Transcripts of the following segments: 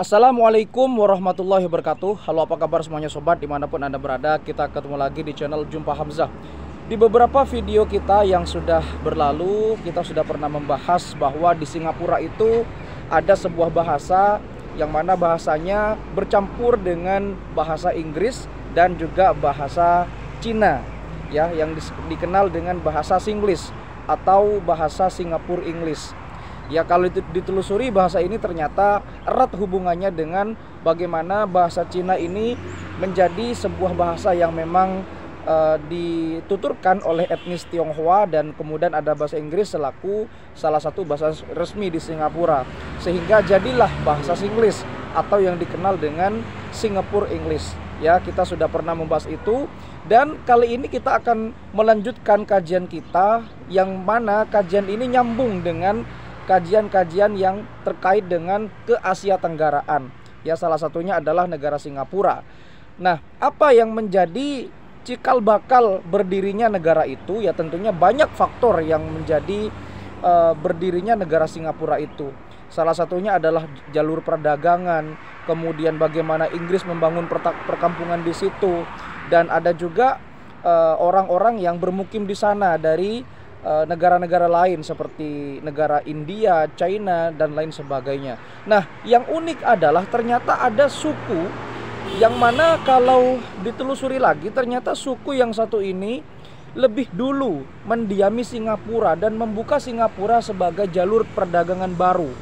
Assalamualaikum warahmatullahi wabarakatuh Halo apa kabar semuanya sobat dimanapun anda berada Kita ketemu lagi di channel Jumpa Hamzah Di beberapa video kita yang sudah berlalu Kita sudah pernah membahas bahwa di Singapura itu Ada sebuah bahasa yang mana bahasanya bercampur dengan bahasa Inggris Dan juga bahasa Cina ya Yang dikenal dengan bahasa Singlish Atau bahasa Singapura Inggris Ya kalau itu ditelusuri bahasa ini ternyata erat hubungannya dengan bagaimana bahasa Cina ini menjadi sebuah bahasa yang memang uh, dituturkan oleh etnis Tionghoa dan kemudian ada bahasa Inggris selaku salah satu bahasa resmi di Singapura. Sehingga jadilah bahasa Inggris atau yang dikenal dengan Singapore English. Ya, kita sudah pernah membahas itu dan kali ini kita akan melanjutkan kajian kita yang mana kajian ini nyambung dengan kajian-kajian yang terkait dengan ke Asia Tenggaraan. Ya salah satunya adalah negara Singapura. Nah, apa yang menjadi cikal bakal berdirinya negara itu ya tentunya banyak faktor yang menjadi uh, berdirinya negara Singapura itu. Salah satunya adalah jalur perdagangan, kemudian bagaimana Inggris membangun perkampungan di situ, dan ada juga eh, orang-orang uh, orang -orang yang bermukim di sana dari Eh, negara-negara lain seperti negara India, China dan lain sebagainya. Nah, yang unik adalah ternyata ada suku yang mana kalau ditelusuri lagi ternyata suku yang satu ini lebih dulu mendiami Singapura dan membuka Singapura sebagai jalur perdagangan baru.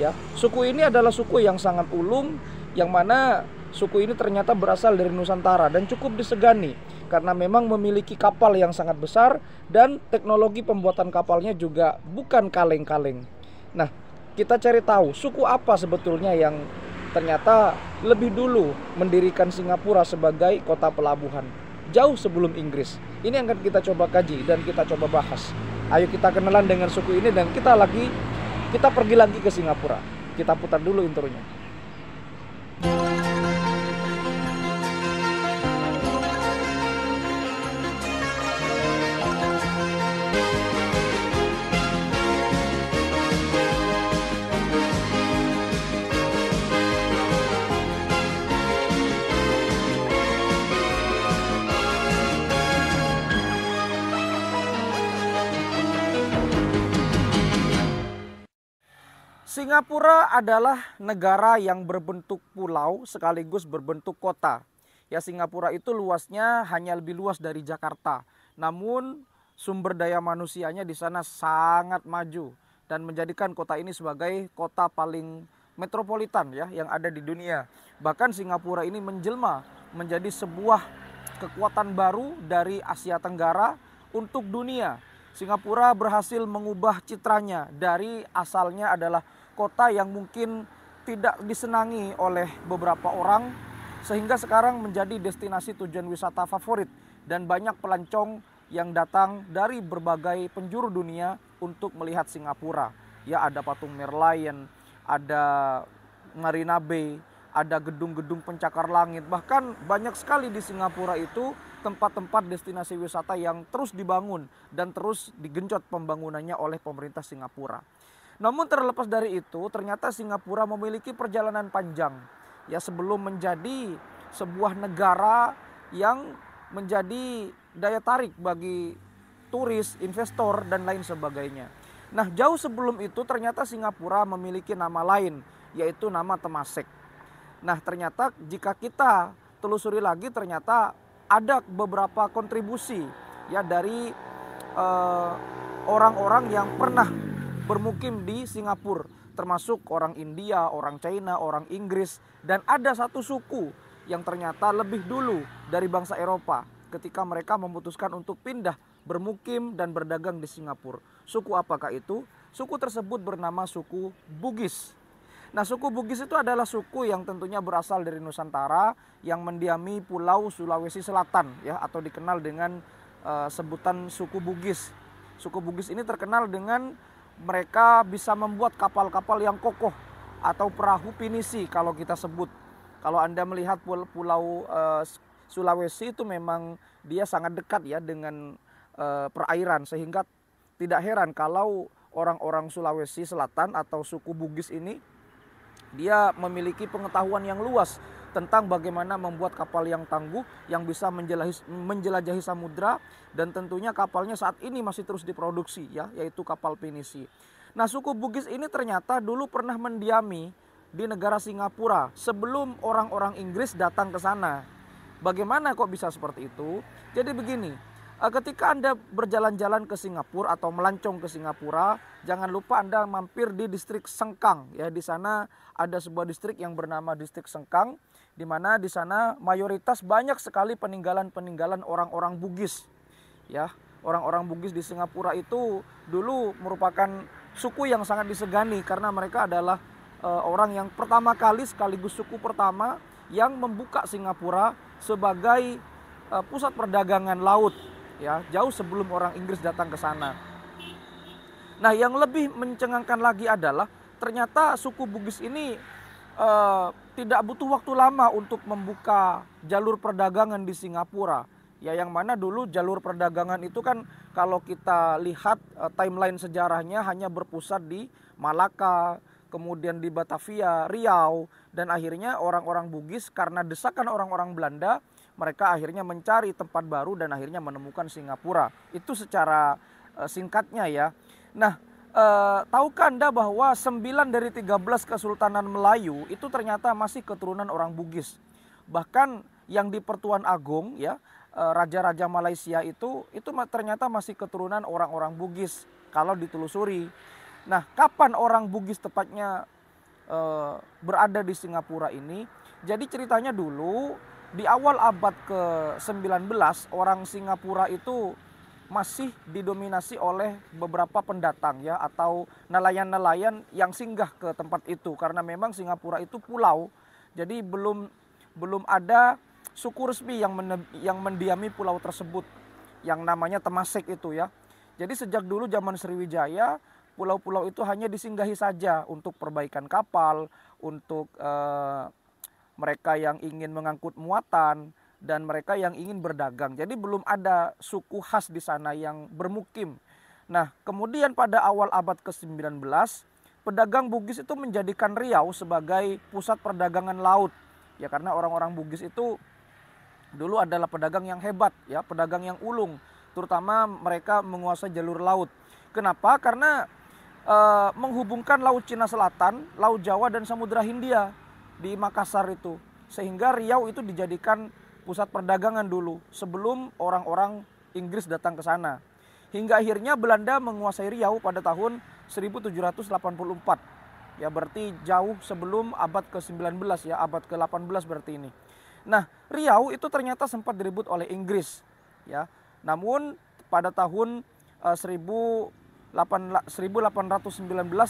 Ya, suku ini adalah suku yang sangat ulung yang mana suku ini ternyata berasal dari Nusantara dan cukup disegani karena memang memiliki kapal yang sangat besar dan teknologi pembuatan kapalnya juga bukan kaleng-kaleng. Nah, kita cari tahu suku apa sebetulnya yang ternyata lebih dulu mendirikan Singapura sebagai kota pelabuhan jauh sebelum Inggris. Ini yang akan kita coba kaji dan kita coba bahas. Ayo kita kenalan dengan suku ini dan kita lagi kita pergi lagi ke Singapura. Kita putar dulu intronya. Singapura adalah negara yang berbentuk pulau sekaligus berbentuk kota. Ya Singapura itu luasnya hanya lebih luas dari Jakarta. Namun sumber daya manusianya di sana sangat maju dan menjadikan kota ini sebagai kota paling metropolitan ya yang ada di dunia. Bahkan Singapura ini menjelma menjadi sebuah kekuatan baru dari Asia Tenggara untuk dunia Singapura berhasil mengubah citranya dari asalnya adalah kota yang mungkin tidak disenangi oleh beberapa orang sehingga sekarang menjadi destinasi tujuan wisata favorit dan banyak pelancong yang datang dari berbagai penjuru dunia untuk melihat Singapura. Ya ada patung Merlion, ada Marina Bay, ada gedung-gedung pencakar langit. Bahkan banyak sekali di Singapura itu tempat-tempat destinasi wisata yang terus dibangun dan terus digencot pembangunannya oleh pemerintah Singapura. Namun terlepas dari itu, ternyata Singapura memiliki perjalanan panjang ya sebelum menjadi sebuah negara yang menjadi daya tarik bagi turis, investor dan lain sebagainya. Nah, jauh sebelum itu ternyata Singapura memiliki nama lain yaitu nama Temasek. Nah, ternyata jika kita telusuri lagi ternyata ada beberapa kontribusi ya dari eh, orang-orang uh, yang pernah bermukim di Singapura termasuk orang India, orang China, orang Inggris dan ada satu suku yang ternyata lebih dulu dari bangsa Eropa ketika mereka memutuskan untuk pindah bermukim dan berdagang di Singapura. Suku apakah itu? Suku tersebut bernama suku Bugis. Nah, suku Bugis itu adalah suku yang tentunya berasal dari Nusantara yang mendiami Pulau Sulawesi Selatan ya atau dikenal dengan uh, sebutan suku Bugis. Suku Bugis ini terkenal dengan mereka bisa membuat kapal-kapal yang kokoh atau perahu pinisi kalau kita sebut. Kalau Anda melihat pulau, uh, Sulawesi itu memang dia sangat dekat ya dengan uh, perairan sehingga tidak heran kalau orang-orang Sulawesi Selatan atau suku Bugis ini dia memiliki pengetahuan yang luas tentang bagaimana membuat kapal yang tangguh yang bisa menjelajahi, menjelajahi samudra dan tentunya kapalnya saat ini masih terus diproduksi ya yaitu kapal penisi. Nah, suku Bugis ini ternyata dulu pernah mendiami di negara Singapura sebelum orang-orang Inggris datang ke sana. Bagaimana kok bisa seperti itu? Jadi begini, Eh, ketika Anda berjalan-jalan ke Singapura atau melancong ke Singapura, jangan lupa Anda mampir di distrik Sengkang ya. Di sana ada sebuah distrik yang bernama distrik Sengkang di mana di sana mayoritas banyak sekali peninggalan-peninggalan orang-orang Bugis. Ya, orang-orang Bugis di Singapura itu dulu merupakan suku yang sangat disegani karena mereka adalah e, orang yang pertama kali sekaligus suku pertama yang membuka Singapura sebagai e, pusat perdagangan laut ya jauh sebelum orang Inggris datang ke sana. Nah, yang lebih mencengangkan lagi adalah ternyata suku Bugis ini eh, tidak butuh waktu lama untuk membuka jalur perdagangan di Singapura. Ya, yang mana dulu jalur perdagangan itu kan kalau kita lihat eh, timeline sejarahnya hanya berpusat di Malaka, kemudian di Batavia, Riau, dan akhirnya orang-orang Bugis karena desakan orang-orang Belanda mereka akhirnya mencari tempat baru dan akhirnya menemukan Singapura. Itu secara uh, singkatnya ya. Nah, uh, tahukah Anda bahwa 9 dari 13 kesultanan Melayu itu ternyata masih keturunan orang Bugis. Bahkan yang di Pertuan Agung ya, eh, raja-raja Malaysia itu itu ternyata masih keturunan orang-orang Bugis kalau ditelusuri. Nah, kapan orang Bugis tepatnya uh, berada di Singapura ini? Jadi ceritanya dulu di awal abad ke-19 orang Singapura itu masih didominasi oleh beberapa pendatang ya atau nelayan-nelayan yang singgah ke tempat itu karena memang Singapura itu pulau jadi belum belum ada suku resmi yang men, yang mendiami pulau tersebut yang namanya Temasek itu ya. Jadi sejak dulu zaman Sriwijaya pulau-pulau itu hanya disinggahi saja untuk perbaikan kapal, untuk eh, mereka yang ingin mengangkut muatan, dan mereka yang ingin berdagang. Jadi belum ada suku khas di sana yang bermukim. Nah, kemudian pada awal abad ke-19, pedagang Bugis itu menjadikan Riau sebagai pusat perdagangan laut. Ya karena orang-orang Bugis itu dulu adalah pedagang yang hebat, ya, pedagang yang ulung, terutama mereka menguasai jalur laut. Kenapa? Karena e, menghubungkan Laut Cina Selatan, Laut Jawa dan Samudra Hindia di Makassar itu. Sehingga Riau itu dijadikan pusat perdagangan dulu sebelum orang-orang Inggris datang ke sana. Hingga akhirnya Belanda menguasai Riau pada tahun 1784. Ya berarti jauh sebelum abad ke-19 ya, abad ke-18 berarti ini. Nah, Riau itu ternyata sempat direbut oleh Inggris. Ya. Namun pada tahun uh, eh, 1819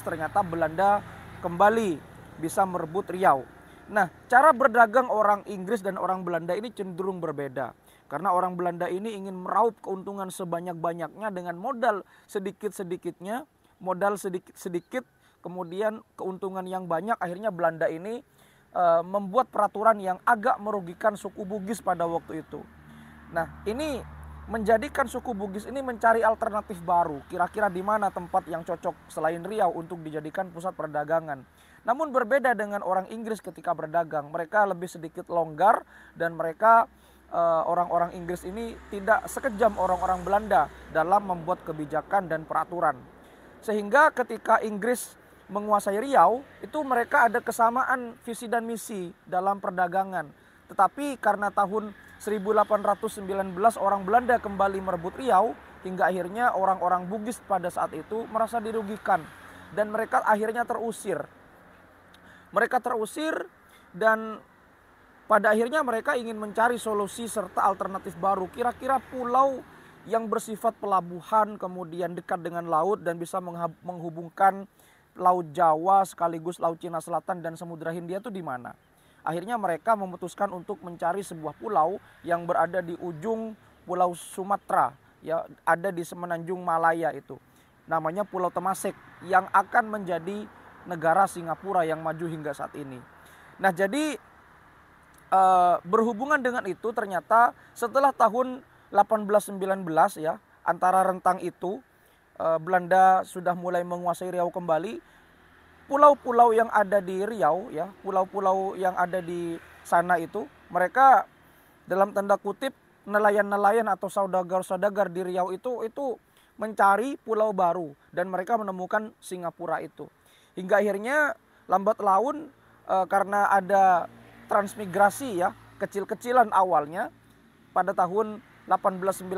ternyata Belanda kembali bisa merebut Riau. Nah, cara berdagang orang Inggris dan orang Belanda ini cenderung berbeda. Karena orang Belanda ini ingin meraup keuntungan sebanyak-banyaknya dengan modal sedikit-sedikitnya, modal sedikit-sedikit, kemudian keuntungan yang banyak. Akhirnya Belanda ini e, membuat peraturan yang agak merugikan suku Bugis pada waktu itu. Nah, ini menjadikan suku Bugis ini mencari alternatif baru. Kira-kira di mana tempat yang cocok selain Riau untuk dijadikan pusat perdagangan. Namun berbeda dengan orang Inggris ketika berdagang, mereka lebih sedikit longgar dan mereka eh, orang-orang eh, Inggris ini tidak sekejam orang-orang Belanda dalam membuat kebijakan dan peraturan. Sehingga ketika Inggris menguasai Riau, itu mereka ada kesamaan visi dan misi dalam perdagangan. Tetapi karena tahun 1819 orang Belanda kembali merebut Riau hingga akhirnya orang-orang Bugis pada saat itu merasa dirugikan dan mereka akhirnya terusir. Mereka terusir dan pada akhirnya mereka ingin mencari solusi serta alternatif baru. Kira-kira pulau yang bersifat pelabuhan kemudian dekat dengan laut dan bisa menghubungkan Laut Jawa sekaligus Laut Cina Selatan dan Samudra Hindia itu di mana? Akhirnya mereka memutuskan untuk mencari sebuah pulau yang berada di ujung Pulau Sumatera, ya ada di semenanjung Malaya itu. Namanya Pulau Temasek yang akan menjadi negara Singapura yang maju hingga saat ini. Nah, jadi e, berhubungan dengan itu ternyata setelah tahun 1819 ya, antara rentang itu e, Belanda sudah mulai menguasai Riau kembali pulau-pulau yang ada di Riau ya, pulau-pulau yang ada di sana itu mereka dalam tanda kutip nelayan-nelayan atau saudagar-saudagar di Riau itu itu mencari pulau baru dan mereka menemukan Singapura itu. Hingga akhirnya lambat laun e, karena ada transmigrasi ya, kecil-kecilan awalnya pada tahun 1819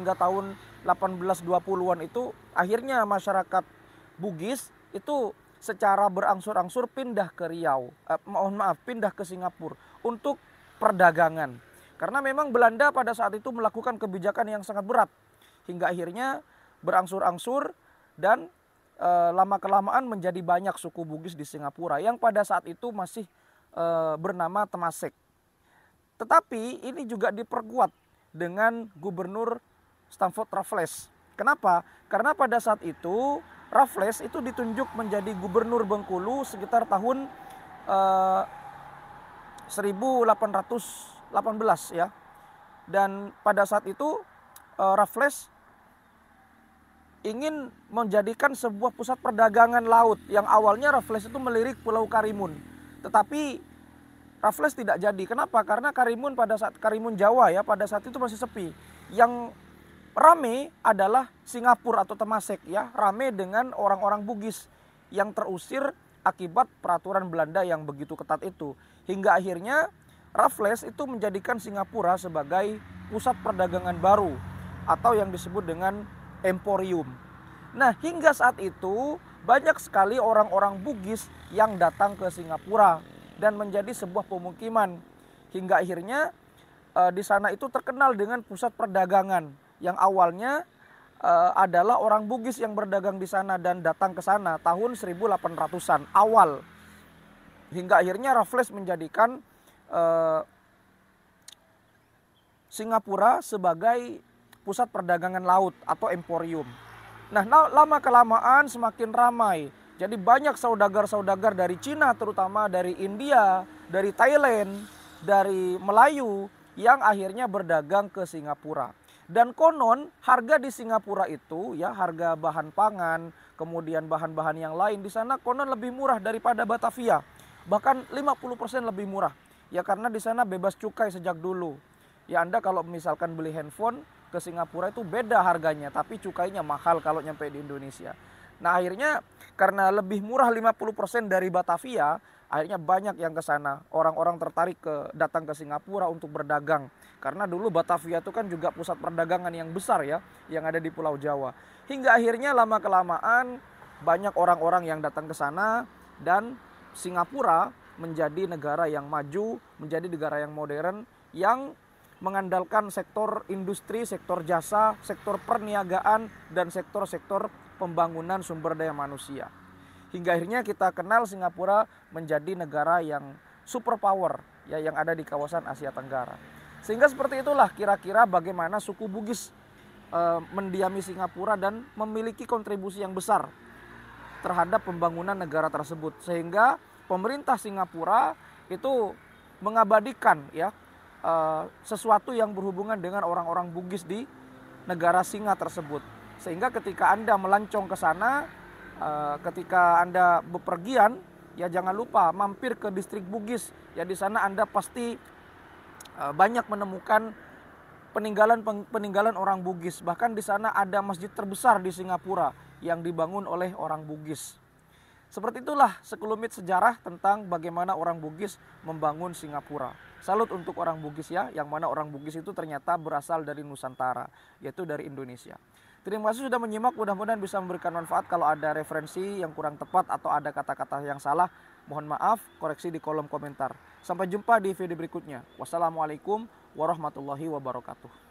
hingga tahun 1820-an itu akhirnya masyarakat Bugis itu secara berangsur-angsur pindah ke Riau, eh, mohon maaf pindah ke Singapura untuk perdagangan. Karena memang Belanda pada saat itu melakukan kebijakan yang sangat berat hingga akhirnya berangsur-angsur dan eh, lama kelamaan menjadi banyak suku Bugis di Singapura yang pada saat itu masih eh, bernama Temasek. Tetapi ini juga diperkuat dengan gubernur Stanford Raffles. Kenapa? Karena pada saat itu Raffles itu ditunjuk menjadi gubernur Bengkulu sekitar tahun eh, 1818 ya. Dan pada saat itu eh, Raffles ingin menjadikan sebuah pusat perdagangan laut yang awalnya Raffles itu melirik Pulau Karimun. Tetapi Raffles tidak jadi. Kenapa? Karena Karimun pada saat Karimun Jawa ya pada saat itu masih sepi. Yang rame adalah Singapura atau Temasek ya, rame dengan orang-orang Bugis yang terusir akibat peraturan Belanda yang begitu ketat itu. Hingga akhirnya Raffles itu menjadikan Singapura sebagai pusat perdagangan baru atau yang disebut dengan emporium. Nah, hingga saat itu banyak sekali orang-orang Bugis yang datang ke Singapura dan menjadi sebuah pemukiman hingga akhirnya e, di sana itu terkenal dengan pusat perdagangan yang awalnya uh, adalah orang Bugis yang berdagang di sana dan datang ke sana tahun 1800-an awal. Hingga akhirnya Raffles menjadikan uh, Singapura sebagai pusat perdagangan laut atau emporium. Nah, lama kelamaan semakin ramai. Jadi banyak saudagar-saudagar dari Cina terutama dari India, dari Thailand, dari Melayu yang akhirnya berdagang ke Singapura. Dan konon harga di Singapura itu ya harga bahan pangan, kemudian bahan-bahan yang lain di sana konon lebih murah daripada Batavia. Bahkan 50% lebih murah. Ya karena di sana bebas cukai sejak dulu. Ya Anda kalau misalkan beli handphone ke Singapura itu beda harganya, tapi cukainya mahal kalau nyampe di Indonesia. Nah akhirnya karena lebih murah 50% dari Batavia, Akhirnya banyak yang ke sana, orang-orang tertarik ke datang ke Singapura untuk berdagang. Karena dulu Batavia itu kan juga pusat perdagangan yang besar ya, yang ada di Pulau Jawa. Hingga akhirnya lama kelamaan banyak orang-orang yang datang ke sana dan Singapura menjadi negara yang maju, menjadi negara yang modern yang mengandalkan sektor industri, sektor jasa, sektor perniagaan dan sektor-sektor pembangunan sumber daya manusia hingga akhirnya kita kenal Singapura menjadi negara yang superpower ya yang ada di kawasan Asia Tenggara. Sehingga seperti itulah kira-kira bagaimana suku Bugis e, mendiami Singapura dan memiliki kontribusi yang besar terhadap pembangunan negara tersebut. Sehingga pemerintah Singapura itu mengabadikan ya e, sesuatu yang berhubungan dengan orang-orang Bugis di negara Singa tersebut. Sehingga ketika Anda melancong ke sana Eh, ketika Anda bepergian, ya jangan lupa mampir ke distrik Bugis. Ya di sana Anda pasti eh, banyak menemukan peninggalan-peninggalan orang Bugis. Bahkan di sana ada masjid terbesar di Singapura yang dibangun oleh orang Bugis. Seperti itulah sekelumit sejarah tentang bagaimana orang Bugis membangun Singapura. Salut untuk orang Bugis ya, yang mana orang Bugis itu ternyata berasal dari Nusantara, yaitu dari Indonesia. Terima kasih sudah menyimak, mudah-mudahan bisa memberikan manfaat. Kalau ada referensi yang kurang tepat atau ada kata-kata yang salah, mohon maaf, koreksi di kolom komentar. Sampai jumpa di video berikutnya. Wassalamualaikum warahmatullahi wabarakatuh.